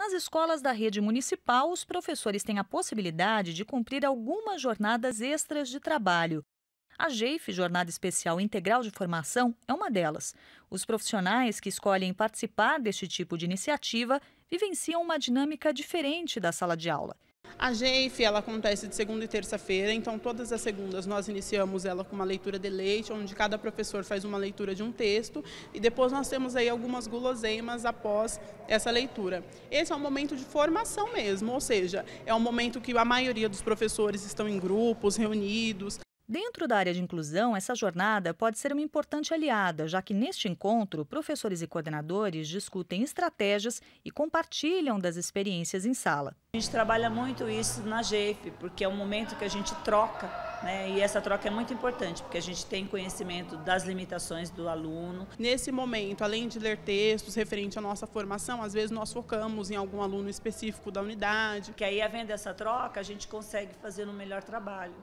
Nas escolas da rede municipal, os professores têm a possibilidade de cumprir algumas jornadas extras de trabalho. A JEIF, Jornada Especial Integral de Formação, é uma delas. Os profissionais que escolhem participar deste tipo de iniciativa vivenciam uma dinâmica diferente da sala de aula. A GEIF ela acontece de segunda e terça-feira, então todas as segundas nós iniciamos ela com uma leitura de leite, onde cada professor faz uma leitura de um texto e depois nós temos aí algumas guloseimas após essa leitura. Esse é um momento de formação mesmo, ou seja, é um momento que a maioria dos professores estão em grupos, reunidos. Dentro da área de inclusão, essa jornada pode ser uma importante aliada, já que neste encontro, professores e coordenadores discutem estratégias e compartilham das experiências em sala. A gente trabalha muito isso na GEF, porque é um momento que a gente troca, né? e essa troca é muito importante, porque a gente tem conhecimento das limitações do aluno. Nesse momento, além de ler textos referente à nossa formação, às vezes nós focamos em algum aluno específico da unidade. Que aí, havendo essa troca, a gente consegue fazer um melhor trabalho.